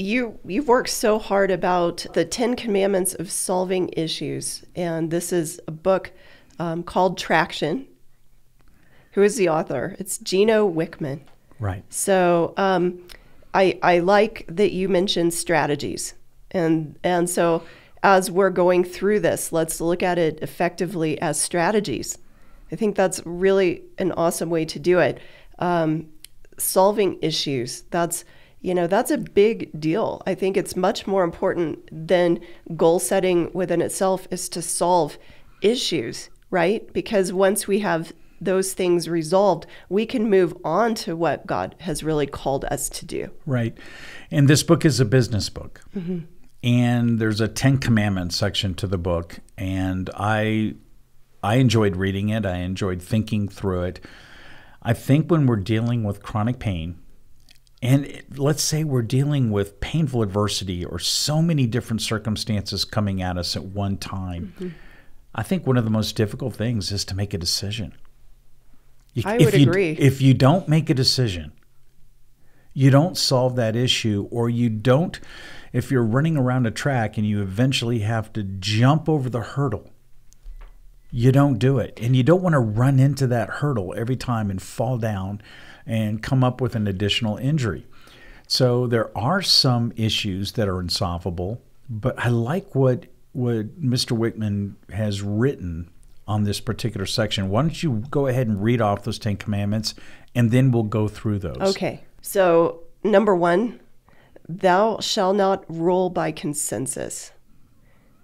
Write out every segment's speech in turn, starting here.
you you've worked so hard about the 10 commandments of solving issues and this is a book um, called traction who is the author it's gino wickman right so um, I, I like that you mentioned strategies and and so as we're going through this let's look at it effectively as strategies i think that's really an awesome way to do it um, solving issues that's you know, that's a big deal. I think it's much more important than goal setting within itself is to solve issues, right? Because once we have those things resolved, we can move on to what God has really called us to do. Right. And this book is a business book. Mm-hmm. And there's a 10 commandments section to the book and I I enjoyed reading it. I enjoyed thinking through it. I think when we're dealing with chronic pain, and let's say we're dealing with painful adversity or so many different circumstances coming at us at one time. Mm -hmm. I think one of the most difficult things is to make a decision. You, I would you, agree. If you don't make a decision, you don't solve that issue, or you don't, if you're running around a track and you eventually have to jump over the hurdle you don't do it. And you don't want to run into that hurdle every time and fall down and come up with an additional injury. So there are some issues that are insolvable, but I like what what Mr. Wickman has written on this particular section. Why don't you go ahead and read off those 10 commandments and then we'll go through those. Okay. So, number 1, thou shalt not rule by consensus.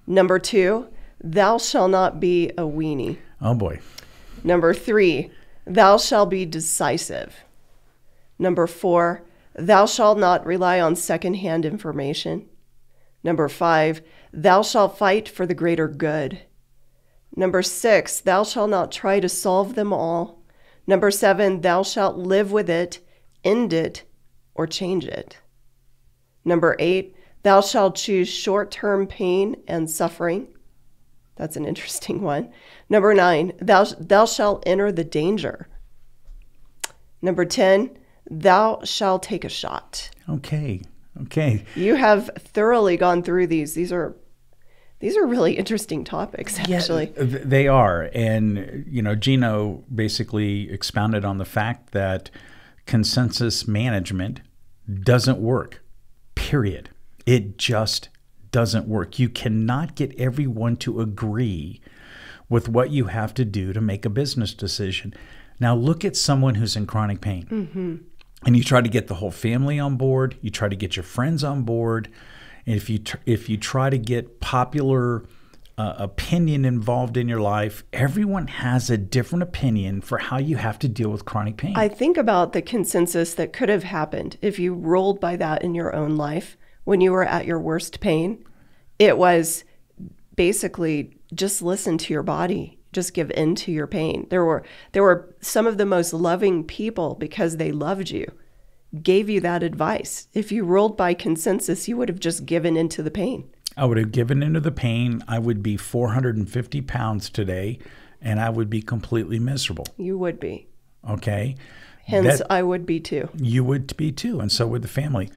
Number 2, thou shalt not be a weenie. Oh boy. Number three, thou shalt be decisive. Number four, thou shalt not rely on secondhand information. Number five, thou shalt fight for the greater good. Number six, thou shalt not try to solve them all. Number seven, thou shalt live with it, end it, or change it. Number eight, thou shalt choose short term pain and suffering. That's an interesting one. Number nine, thou, thou shalt enter the danger. Number 10, thou shalt take a shot. Okay. Okay. You have thoroughly gone through these. These are these are really interesting topics actually. Yeah, they are. And you know, Gino basically expounded on the fact that consensus management doesn't work. Period. It just doesn't work. You cannot get everyone to agree with what you have to do to make a business decision. Now, look at someone who's in chronic pain. Mm-hmm. And you try to get the whole family on board, you try to get your friends on board. And if you, tr- if you try to get popular uh, opinion involved in your life, everyone has a different opinion for how you have to deal with chronic pain. I think about the consensus that could have happened if you rolled by that in your own life when you were at your worst pain, it was basically just listen to your body, just give in to your pain. There were there were some of the most loving people because they loved you, gave you that advice. If you ruled by consensus, you would have just given into the pain. I would have given into the pain. I would be 450 pounds today, and I would be completely miserable. You would be. Okay. Hence, that, I would be too. You would be too, and so would the family.